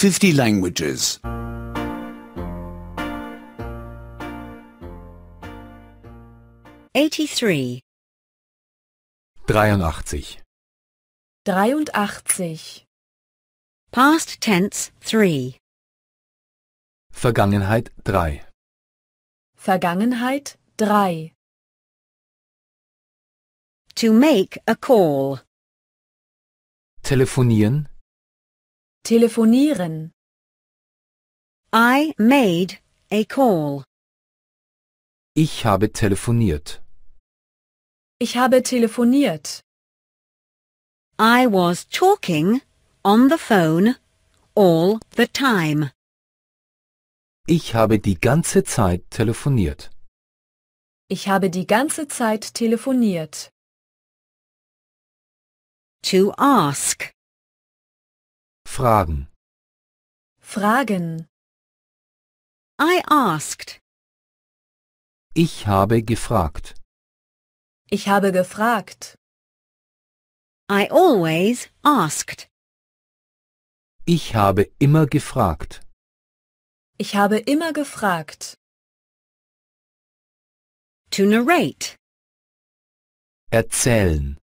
50 languages. Eighty-three. 83. 83. Past tense 3. Vergangenheit 3. Vergangenheit 3. To make a call. Telefonieren Telefonieren. I made a call. Ich habe telefoniert. Ich habe telefoniert. I was talking on the phone all the time. Ich habe die ganze Zeit telefoniert. Ich habe die ganze Zeit telefoniert. To ask. Fragen. Fragen. I asked. Ich habe gefragt. Ich habe gefragt. I always asked. Ich habe immer gefragt. Ich habe immer gefragt. To narrate. Erzählen.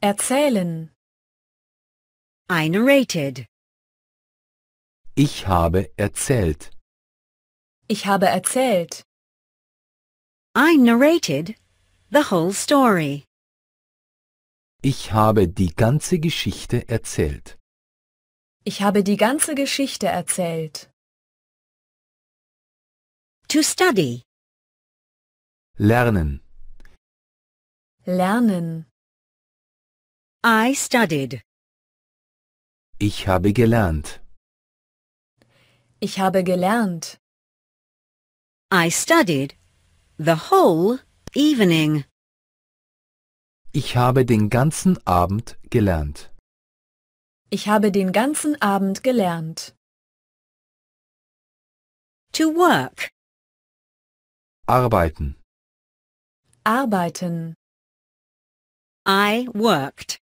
Erzählen. I narrated. Ich habe erzählt. Ich habe erzählt. I narrated the whole story. Ich habe die ganze Geschichte erzählt. Ich habe die ganze Geschichte erzählt. To study. Lernen. Lernen. I studied. Ich habe gelernt. Ich habe gelernt. I studied the whole evening. Ich habe den ganzen Abend gelernt. Ich habe den ganzen Abend gelernt. To work. Arbeiten. Arbeiten. I worked.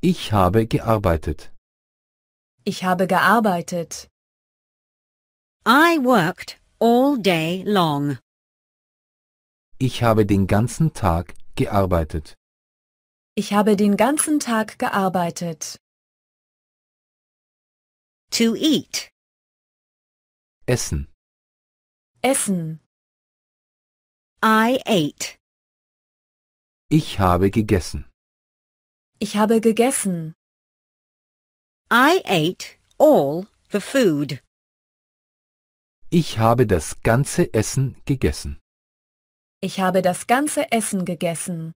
Ich habe gearbeitet. Ich habe gearbeitet. I worked all day long. Ich habe den ganzen Tag gearbeitet. Ich habe den ganzen Tag gearbeitet. To eat. Essen. Essen. I ate. Ich habe gegessen. Ich habe gegessen. I ate all the food. Ich habe das ganze Essen gegessen. Ich habe das ganze Essen gegessen.